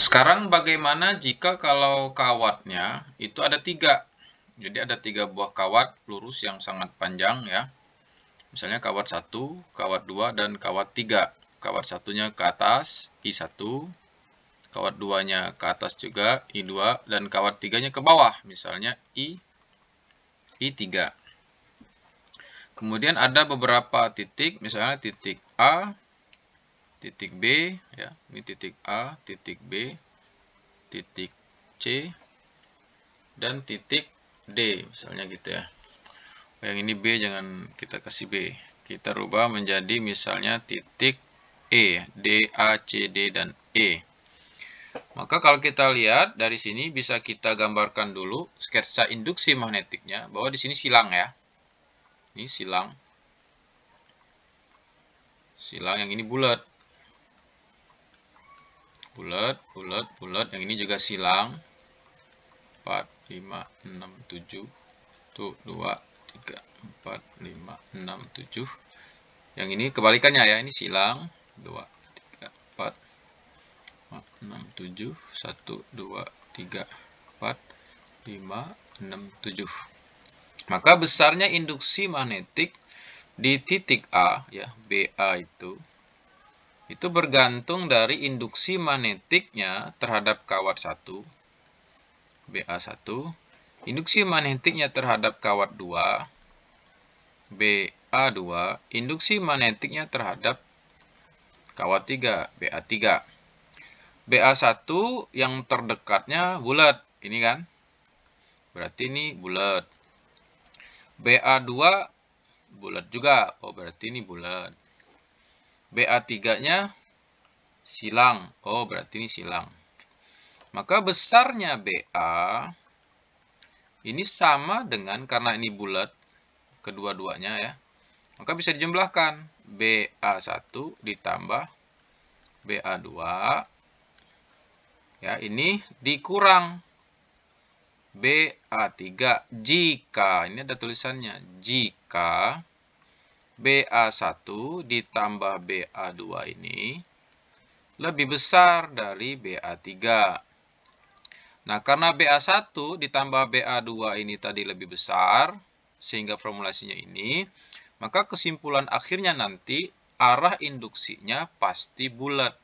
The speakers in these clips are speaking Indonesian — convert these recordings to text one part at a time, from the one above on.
Sekarang bagaimana jika kalau kawatnya itu ada tiga? Jadi ada tiga buah kawat lurus yang sangat panjang ya. Misalnya kawat satu kawat dua dan kawat tiga Kawat satunya ke atas, I1. Kawat duanya ke atas juga, I2. Dan kawat tiganya ke bawah, misalnya I, I3. Kemudian ada beberapa titik, misalnya titik A, titik B ya ini titik A titik B titik C dan titik D misalnya gitu ya yang ini B jangan kita kasih B kita rubah menjadi misalnya titik E D A C D dan E maka kalau kita lihat dari sini bisa kita gambarkan dulu sketsa induksi magnetiknya bahwa di sini silang ya ini silang silang yang ini bulat bulat, bulat, bulat. Yang ini juga silang. 4, 5, 6, 7. 1, 2, 3, 4, 5, 6, 7. Yang ini kebalikannya ya, ini silang. 2, 3, 4, 5, 6, 7. 1, 2, 3, 4, 5, 6, 7. Maka besarnya induksi magnetik di titik A, ya, BA itu itu bergantung dari induksi magnetiknya terhadap kawat 1 BA1 induksi magnetiknya terhadap kawat 2 BA2 induksi magnetiknya terhadap kawat 3 BA3 BA1 yang terdekatnya bulat ini kan berarti ini bulat BA2 bulat juga oh berarti ini bulat BA3-nya silang. Oh, berarti ini silang. Maka besarnya BA ini sama dengan, karena ini bulat, kedua-duanya ya. Maka bisa dijumlahkan. BA1 ditambah BA2. Ya, ini dikurang BA3 jika, ini ada tulisannya, jika BA1 ditambah BA2 ini lebih besar dari BA3. Nah, karena BA1 ditambah BA2 ini tadi lebih besar, sehingga formulasinya ini, maka kesimpulan akhirnya nanti arah induksinya pasti bulat.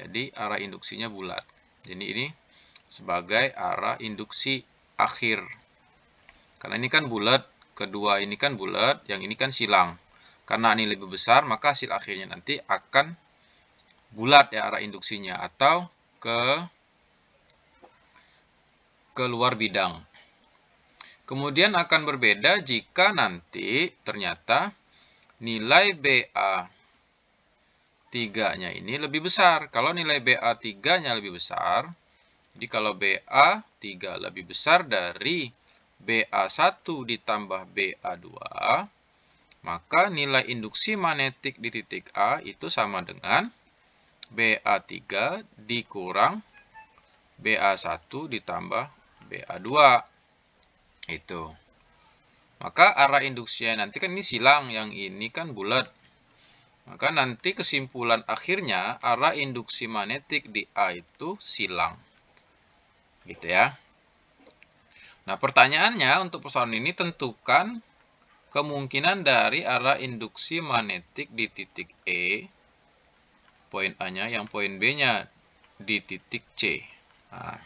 Jadi, arah induksinya bulat. Jadi, ini sebagai arah induksi akhir. Karena ini kan bulat, kedua ini kan bulat, yang ini kan silang. Karena ini lebih besar, maka hasil akhirnya nanti akan bulat ya arah induksinya atau ke keluar bidang. Kemudian akan berbeda jika nanti ternyata nilai BA 3-nya ini lebih besar. Kalau nilai BA 3-nya lebih besar, jadi kalau BA 3 lebih besar dari BA1 ditambah BA2, maka nilai induksi magnetik di titik A itu sama dengan BA3 dikurang BA1 ditambah BA2. Itu. Maka arah induksinya nanti kan ini silang, yang ini kan bulat. Maka nanti kesimpulan akhirnya arah induksi magnetik di A itu silang. Gitu ya. Nah, pertanyaannya untuk persoalan ini tentukan kemungkinan dari arah induksi magnetik di titik E, poin A-nya, yang poin B-nya di titik C. Nah,